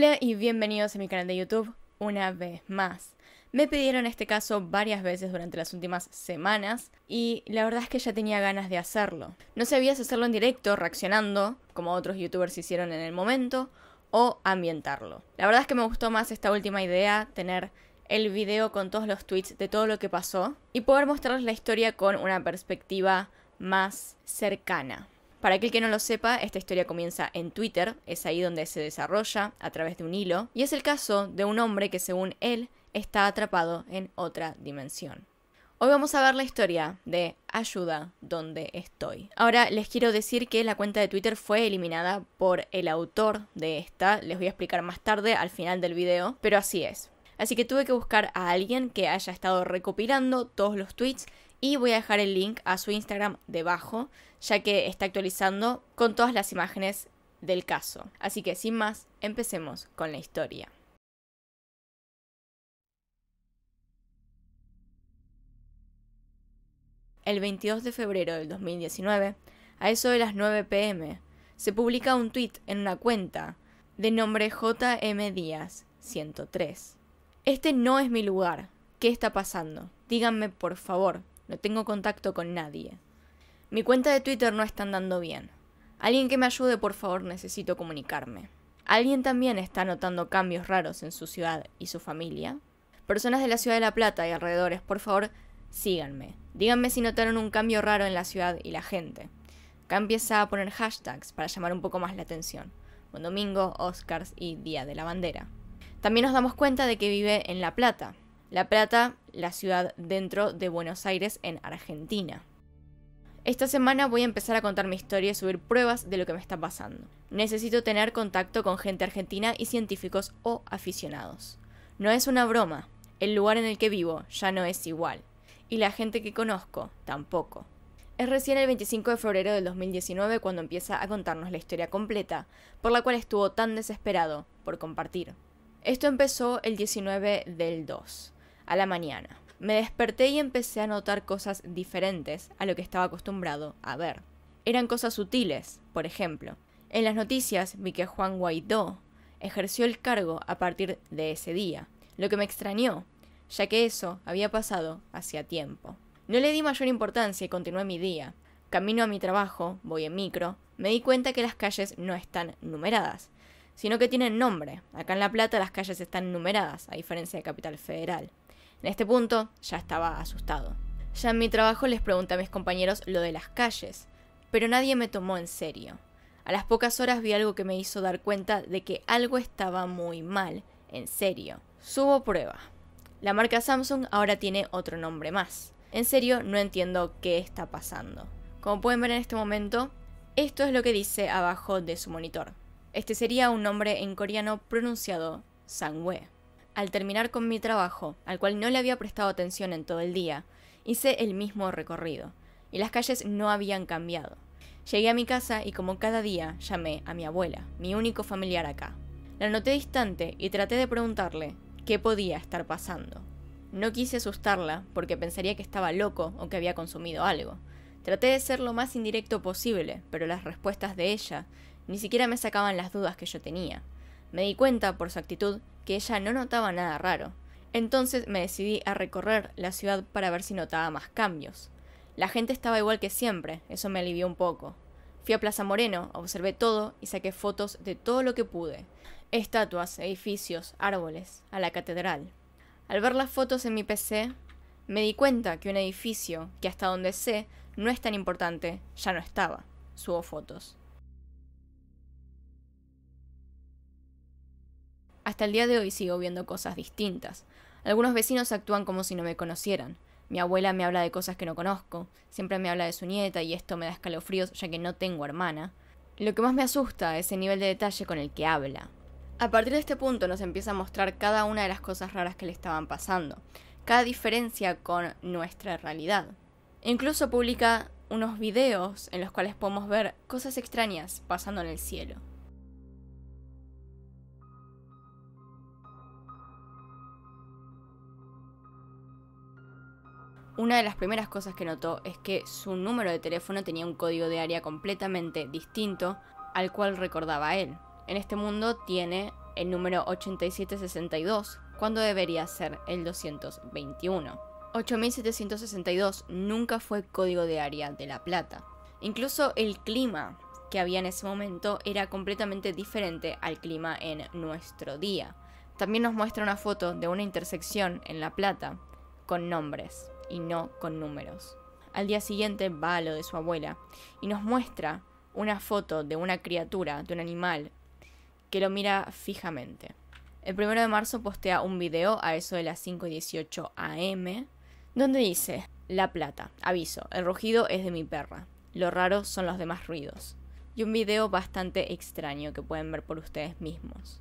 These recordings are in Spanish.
Hola y bienvenidos a mi canal de YouTube una vez más. Me pidieron este caso varias veces durante las últimas semanas y la verdad es que ya tenía ganas de hacerlo. No sabía si hacerlo en directo, reaccionando, como otros youtubers hicieron en el momento, o ambientarlo. La verdad es que me gustó más esta última idea, tener el video con todos los tweets de todo lo que pasó y poder mostrarles la historia con una perspectiva más cercana. Para aquel que no lo sepa, esta historia comienza en Twitter, es ahí donde se desarrolla, a través de un hilo, y es el caso de un hombre que según él está atrapado en otra dimensión. Hoy vamos a ver la historia de Ayuda donde estoy. Ahora les quiero decir que la cuenta de Twitter fue eliminada por el autor de esta, les voy a explicar más tarde al final del video, pero así es. Así que tuve que buscar a alguien que haya estado recopilando todos los tweets y voy a dejar el link a su Instagram debajo, ya que está actualizando con todas las imágenes del caso. Así que sin más, empecemos con la historia. El 22 de febrero del 2019, a eso de las 9 pm, se publica un tweet en una cuenta de nombre JM Díaz 103. Este no es mi lugar. ¿Qué está pasando? Díganme por favor, no tengo contacto con nadie. Mi cuenta de Twitter no está andando bien. Alguien que me ayude, por favor, necesito comunicarme. Alguien también está notando cambios raros en su ciudad y su familia. Personas de la ciudad de La Plata y alrededores, por favor, síganme. Díganme si notaron un cambio raro en la ciudad y la gente. Acá empieza a poner hashtags para llamar un poco más la atención. Buen domingo, Oscars y Día de la Bandera. También nos damos cuenta de que vive en La Plata, la Plata, la ciudad dentro de Buenos Aires, en Argentina. Esta semana voy a empezar a contar mi historia y subir pruebas de lo que me está pasando. Necesito tener contacto con gente argentina y científicos o aficionados. No es una broma, el lugar en el que vivo ya no es igual, y la gente que conozco tampoco. Es recién el 25 de febrero del 2019 cuando empieza a contarnos la historia completa, por la cual estuvo tan desesperado por compartir. Esto empezó el 19 del 2 a la mañana. Me desperté y empecé a notar cosas diferentes a lo que estaba acostumbrado a ver. Eran cosas sutiles, por ejemplo. En las noticias vi que Juan Guaidó ejerció el cargo a partir de ese día, lo que me extrañó, ya que eso había pasado hacía tiempo. No le di mayor importancia y continué mi día. Camino a mi trabajo, voy en micro, me di cuenta que las calles no están numeradas, sino que tienen nombre. Acá en La Plata las calles están numeradas, a diferencia de Capital Federal. En este punto ya estaba asustado. Ya en mi trabajo les pregunté a mis compañeros lo de las calles, pero nadie me tomó en serio. A las pocas horas vi algo que me hizo dar cuenta de que algo estaba muy mal, en serio. Subo prueba. La marca Samsung ahora tiene otro nombre más. En serio, no entiendo qué está pasando. Como pueden ver en este momento, esto es lo que dice abajo de su monitor. Este sería un nombre en coreano pronunciado Sangwe al terminar con mi trabajo, al cual no le había prestado atención en todo el día, hice el mismo recorrido, y las calles no habían cambiado. Llegué a mi casa y como cada día llamé a mi abuela, mi único familiar acá. La noté distante y traté de preguntarle qué podía estar pasando. No quise asustarla porque pensaría que estaba loco o que había consumido algo. Traté de ser lo más indirecto posible, pero las respuestas de ella ni siquiera me sacaban las dudas que yo tenía. Me di cuenta por su actitud que ella no notaba nada raro, entonces me decidí a recorrer la ciudad para ver si notaba más cambios. La gente estaba igual que siempre, eso me alivió un poco. Fui a Plaza Moreno, observé todo y saqué fotos de todo lo que pude. Estatuas, edificios, árboles, a la catedral. Al ver las fotos en mi PC, me di cuenta que un edificio, que hasta donde sé, no es tan importante, ya no estaba. Subo fotos. Hasta el día de hoy sigo viendo cosas distintas. Algunos vecinos actúan como si no me conocieran. Mi abuela me habla de cosas que no conozco, siempre me habla de su nieta y esto me da escalofríos ya que no tengo hermana. Lo que más me asusta es el nivel de detalle con el que habla. A partir de este punto nos empieza a mostrar cada una de las cosas raras que le estaban pasando, cada diferencia con nuestra realidad. Incluso publica unos videos en los cuales podemos ver cosas extrañas pasando en el cielo. una de las primeras cosas que notó es que su número de teléfono tenía un código de área completamente distinto al cual recordaba él. En este mundo tiene el número 8762, cuando debería ser el 221. 8762 nunca fue código de área de La Plata. Incluso el clima que había en ese momento era completamente diferente al clima en nuestro día. También nos muestra una foto de una intersección en La Plata, con nombres y no con números. Al día siguiente va a lo de su abuela y nos muestra una foto de una criatura, de un animal, que lo mira fijamente. El primero de marzo postea un video a eso de las 5 y 18 am, donde dice, La Plata, aviso, el rugido es de mi perra, lo raro son los demás ruidos. Y un video bastante extraño que pueden ver por ustedes mismos.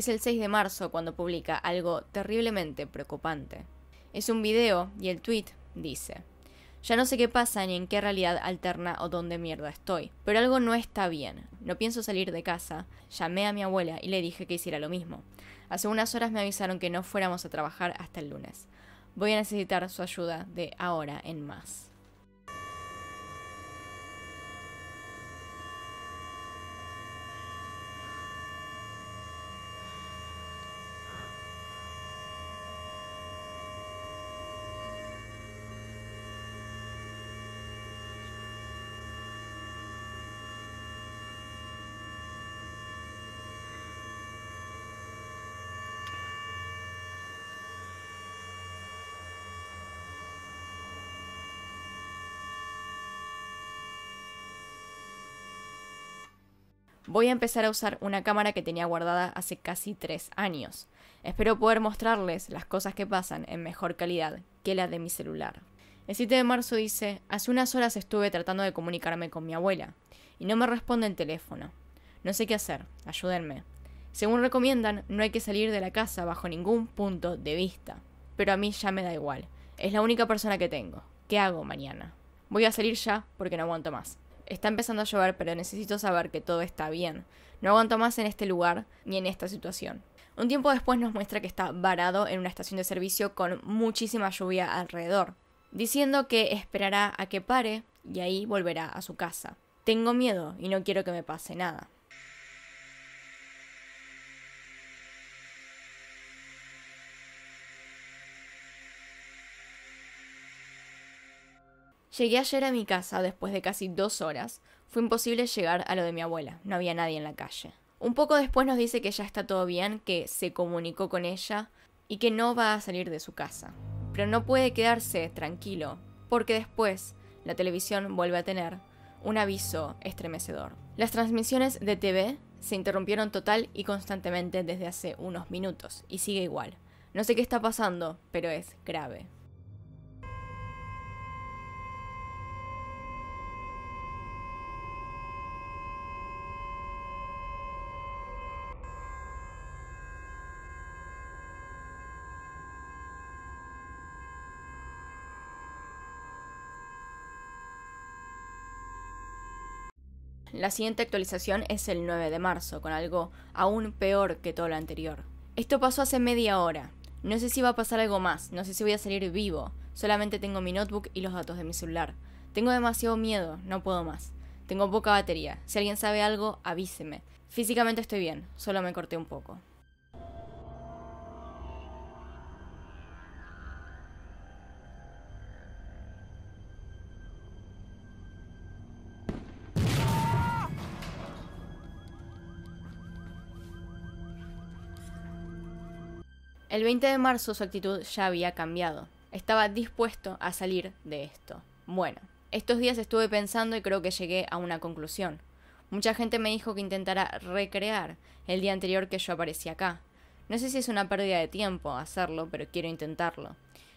Es el 6 de marzo cuando publica algo terriblemente preocupante. Es un video y el tweet dice, ya no sé qué pasa ni en qué realidad alterna o dónde mierda estoy, pero algo no está bien. No pienso salir de casa. Llamé a mi abuela y le dije que hiciera lo mismo. Hace unas horas me avisaron que no fuéramos a trabajar hasta el lunes. Voy a necesitar su ayuda de ahora en más. Voy a empezar a usar una cámara que tenía guardada hace casi tres años. Espero poder mostrarles las cosas que pasan en mejor calidad que la de mi celular. El 7 de marzo dice, hace unas horas estuve tratando de comunicarme con mi abuela y no me responde el teléfono. No sé qué hacer, ayúdenme. Según recomiendan, no hay que salir de la casa bajo ningún punto de vista. Pero a mí ya me da igual. Es la única persona que tengo. ¿Qué hago mañana? Voy a salir ya porque no aguanto más. Está empezando a llover, pero necesito saber que todo está bien. No aguanto más en este lugar ni en esta situación. Un tiempo después nos muestra que está varado en una estación de servicio con muchísima lluvia alrededor, diciendo que esperará a que pare y ahí volverá a su casa. Tengo miedo y no quiero que me pase nada. Llegué ayer a mi casa después de casi dos horas. Fue imposible llegar a lo de mi abuela, no había nadie en la calle. Un poco después nos dice que ya está todo bien, que se comunicó con ella y que no va a salir de su casa. Pero no puede quedarse tranquilo, porque después la televisión vuelve a tener un aviso estremecedor. Las transmisiones de TV se interrumpieron total y constantemente desde hace unos minutos y sigue igual. No sé qué está pasando, pero es grave. La siguiente actualización es el 9 de marzo, con algo aún peor que todo lo anterior. Esto pasó hace media hora. No sé si va a pasar algo más, no sé si voy a salir vivo. Solamente tengo mi notebook y los datos de mi celular. Tengo demasiado miedo, no puedo más. Tengo poca batería. Si alguien sabe algo, avíseme. Físicamente estoy bien, solo me corté un poco. El 20 de marzo su actitud ya había cambiado. Estaba dispuesto a salir de esto. Bueno, estos días estuve pensando y creo que llegué a una conclusión. Mucha gente me dijo que intentara recrear el día anterior que yo aparecí acá. No sé si es una pérdida de tiempo hacerlo, pero quiero intentarlo.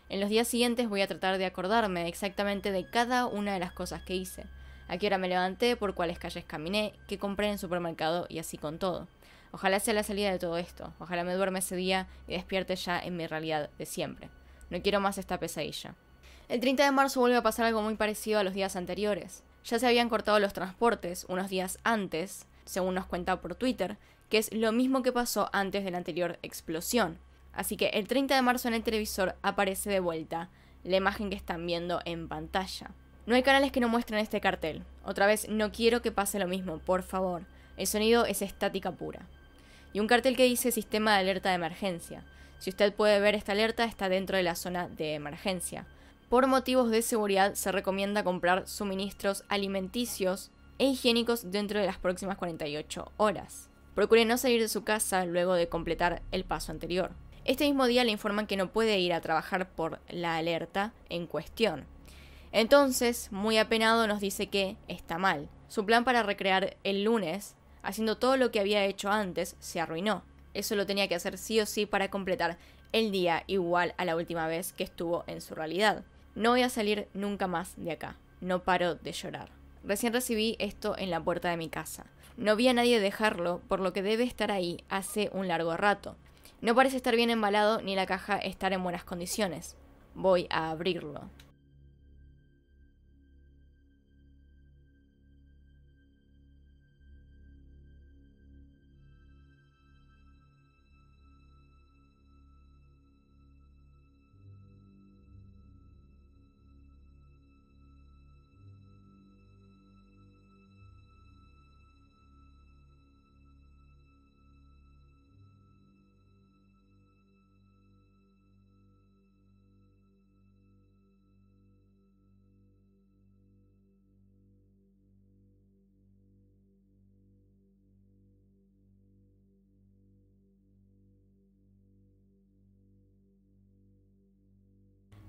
En los días siguientes voy a tratar de acordarme exactamente de cada una de las cosas que hice, a qué hora me levanté, por cuáles calles caminé, qué compré en el supermercado y así con todo. Ojalá sea la salida de todo esto. Ojalá me duerme ese día y despierte ya en mi realidad de siempre. No quiero más esta pesadilla. El 30 de marzo vuelve a pasar algo muy parecido a los días anteriores. Ya se habían cortado los transportes unos días antes, según nos cuenta por Twitter, que es lo mismo que pasó antes de la anterior explosión. Así que el 30 de marzo en el televisor aparece de vuelta la imagen que están viendo en pantalla. No hay canales que no muestren este cartel. Otra vez, no quiero que pase lo mismo, por favor. El sonido es estática pura y un cartel que dice sistema de alerta de emergencia. Si usted puede ver esta alerta, está dentro de la zona de emergencia. Por motivos de seguridad, se recomienda comprar suministros alimenticios e higiénicos dentro de las próximas 48 horas. Procure no salir de su casa luego de completar el paso anterior. Este mismo día le informan que no puede ir a trabajar por la alerta en cuestión. Entonces, muy apenado, nos dice que está mal. Su plan para recrear el lunes haciendo todo lo que había hecho antes, se arruinó. Eso lo tenía que hacer sí o sí para completar el día igual a la última vez que estuvo en su realidad. No voy a salir nunca más de acá. No paro de llorar. Recién recibí esto en la puerta de mi casa. No vi a nadie dejarlo, por lo que debe estar ahí hace un largo rato. No parece estar bien embalado ni la caja estar en buenas condiciones. Voy a abrirlo.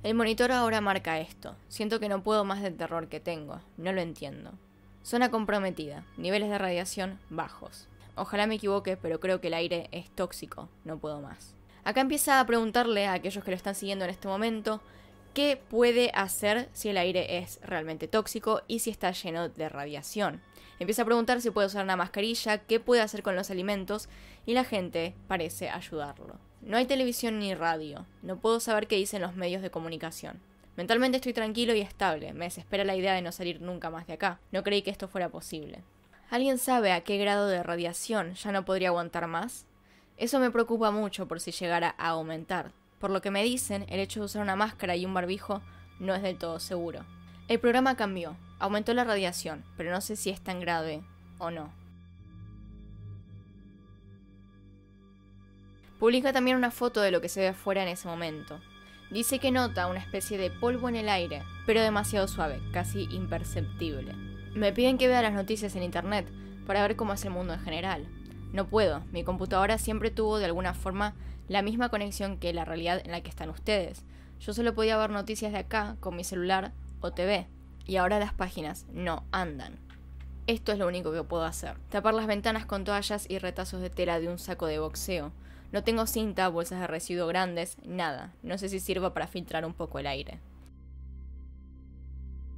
El monitor ahora marca esto. Siento que no puedo más del terror que tengo. No lo entiendo. Zona comprometida. Niveles de radiación bajos. Ojalá me equivoque, pero creo que el aire es tóxico. No puedo más. Acá empieza a preguntarle a aquellos que lo están siguiendo en este momento qué puede hacer si el aire es realmente tóxico y si está lleno de radiación. Empieza a preguntar si puede usar una mascarilla, qué puede hacer con los alimentos y la gente parece ayudarlo. No hay televisión ni radio. No puedo saber qué dicen los medios de comunicación. Mentalmente estoy tranquilo y estable. Me desespera la idea de no salir nunca más de acá. No creí que esto fuera posible. ¿Alguien sabe a qué grado de radiación ya no podría aguantar más? Eso me preocupa mucho por si llegara a aumentar. Por lo que me dicen, el hecho de usar una máscara y un barbijo no es del todo seguro. El programa cambió. Aumentó la radiación, pero no sé si es tan grave o no. Publica también una foto de lo que se ve afuera en ese momento. Dice que nota una especie de polvo en el aire, pero demasiado suave, casi imperceptible. Me piden que vea las noticias en internet para ver cómo es el mundo en general. No puedo, mi computadora siempre tuvo de alguna forma la misma conexión que la realidad en la que están ustedes. Yo solo podía ver noticias de acá con mi celular o TV, y ahora las páginas no andan. Esto es lo único que puedo hacer. Tapar las ventanas con toallas y retazos de tela de un saco de boxeo no tengo cinta, bolsas de residuo grandes, nada. No sé si sirva para filtrar un poco el aire.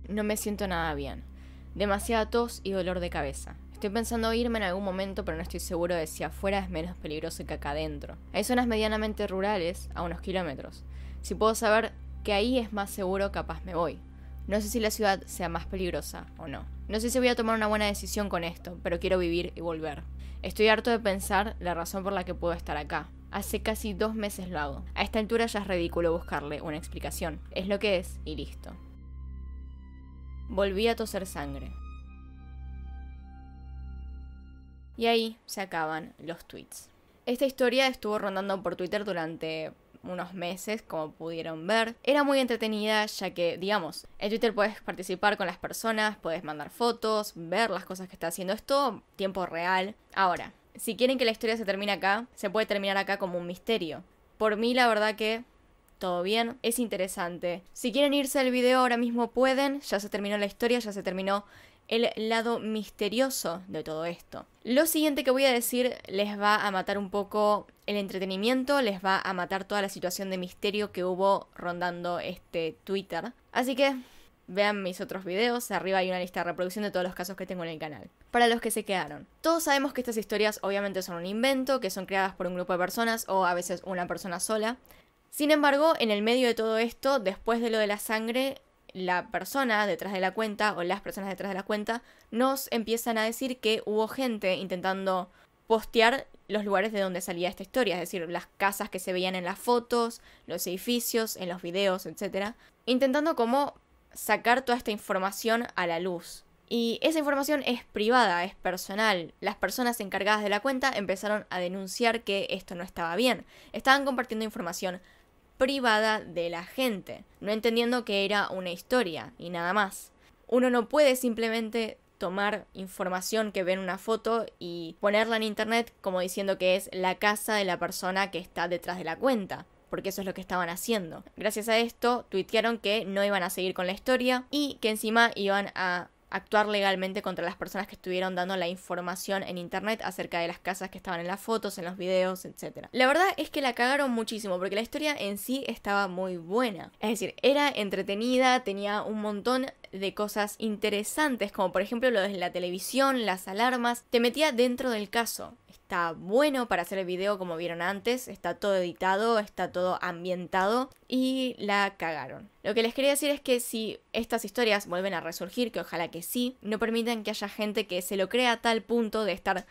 No me siento nada bien. Demasiada tos y dolor de cabeza. Estoy pensando irme en algún momento, pero no estoy seguro de si afuera es menos peligroso que acá adentro. Hay zonas medianamente rurales, a unos kilómetros. Si puedo saber que ahí es más seguro, capaz me voy. No sé si la ciudad sea más peligrosa o no. No sé si voy a tomar una buena decisión con esto, pero quiero vivir y volver. Estoy harto de pensar la razón por la que puedo estar acá. Hace casi dos meses lo hago. A esta altura ya es ridículo buscarle una explicación. Es lo que es y listo. Volví a toser sangre. Y ahí se acaban los tweets. Esta historia estuvo rondando por Twitter durante unos meses, como pudieron ver. Era muy entretenida ya que, digamos, en Twitter puedes participar con las personas, puedes mandar fotos, ver las cosas que está haciendo. Esto, tiempo real. Ahora, si quieren que la historia se termine acá, se puede terminar acá como un misterio. Por mí, la verdad que todo bien, es interesante. Si quieren irse al video ahora mismo pueden, ya se terminó la historia, ya se terminó el lado misterioso de todo esto. Lo siguiente que voy a decir les va a matar un poco el entretenimiento, les va a matar toda la situación de misterio que hubo rondando este Twitter. Así que vean mis otros videos, arriba hay una lista de reproducción de todos los casos que tengo en el canal. Para los que se quedaron. Todos sabemos que estas historias obviamente son un invento, que son creadas por un grupo de personas o a veces una persona sola. Sin embargo, en el medio de todo esto, después de lo de la sangre, la persona detrás de la cuenta o las personas detrás de la cuenta nos empiezan a decir que hubo gente intentando postear los lugares de donde salía esta historia, es decir, las casas que se veían en las fotos, los edificios, en los videos, etc. Intentando como sacar toda esta información a la luz. Y esa información es privada, es personal. Las personas encargadas de la cuenta empezaron a denunciar que esto no estaba bien. Estaban compartiendo información privada de la gente, no entendiendo que era una historia y nada más. Uno no puede simplemente tomar información que ve en una foto y ponerla en internet como diciendo que es la casa de la persona que está detrás de la cuenta, porque eso es lo que estaban haciendo. Gracias a esto, tuitearon que no iban a seguir con la historia y que encima iban a actuar legalmente contra las personas que estuvieron dando la información en internet acerca de las casas que estaban en las fotos, en los videos, etc. La verdad es que la cagaron muchísimo porque la historia en sí estaba muy buena. Es decir, era entretenida, tenía un montón de cosas interesantes, como por ejemplo lo de la televisión, las alarmas, te metía dentro del caso está bueno para hacer el video como vieron antes, está todo editado, está todo ambientado y la cagaron. Lo que les quería decir es que si estas historias vuelven a resurgir, que ojalá que sí, no permitan que haya gente que se lo crea a tal punto de estar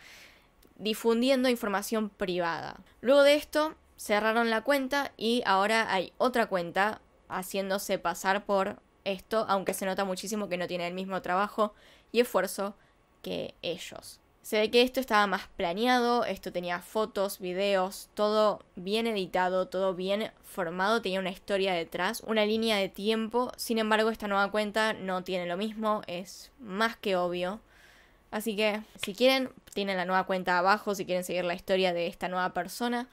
difundiendo información privada. Luego de esto, cerraron la cuenta y ahora hay otra cuenta haciéndose pasar por esto, aunque se nota muchísimo que no tiene el mismo trabajo y esfuerzo que ellos. Se ve que esto estaba más planeado, esto tenía fotos, videos, todo bien editado, todo bien formado, tenía una historia detrás, una línea de tiempo. Sin embargo, esta nueva cuenta no tiene lo mismo, es más que obvio. Así que, si quieren, tienen la nueva cuenta abajo, si quieren seguir la historia de esta nueva persona.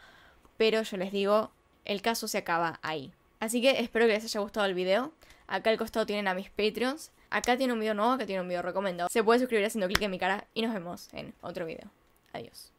Pero yo les digo, el caso se acaba ahí. Así que espero que les haya gustado el video. Acá al costado tienen a mis Patreons acá tiene un video nuevo, acá tiene un video recomendado. Se puede suscribir haciendo clic en mi cara y nos vemos en otro video. Adiós.